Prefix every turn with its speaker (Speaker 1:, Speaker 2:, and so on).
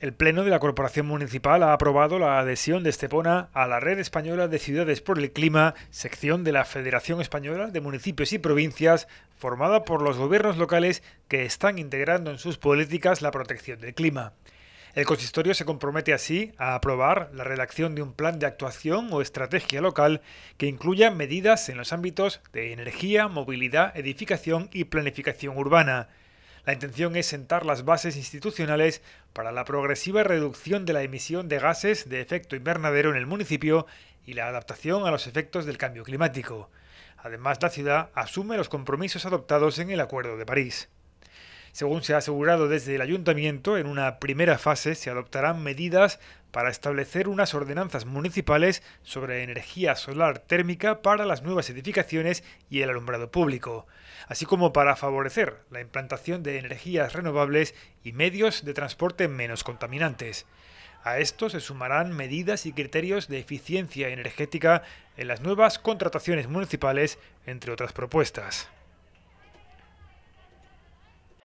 Speaker 1: El Pleno de la Corporación Municipal ha aprobado la adhesión de Estepona a la Red Española de Ciudades por el Clima, sección de la Federación Española de Municipios y Provincias, formada por los gobiernos locales que están integrando en sus políticas la protección del clima. El consistorio se compromete así a aprobar la redacción de un plan de actuación o estrategia local que incluya medidas en los ámbitos
Speaker 2: de energía,
Speaker 1: movilidad, edificación y planificación urbana. La intención es sentar las bases institucionales para la progresiva reducción de la emisión de gases de efecto invernadero en el municipio y la adaptación a los efectos del cambio climático. Además, la ciudad asume los compromisos adoptados en el Acuerdo de París. Según se ha asegurado desde el ayuntamiento, en una primera fase se adoptarán medidas para establecer unas ordenanzas municipales sobre energía solar térmica para las nuevas edificaciones y el alumbrado público, así como para favorecer la implantación de energías renovables y medios de transporte menos contaminantes. A esto se sumarán medidas y criterios de eficiencia energética en las nuevas contrataciones municipales, entre otras propuestas.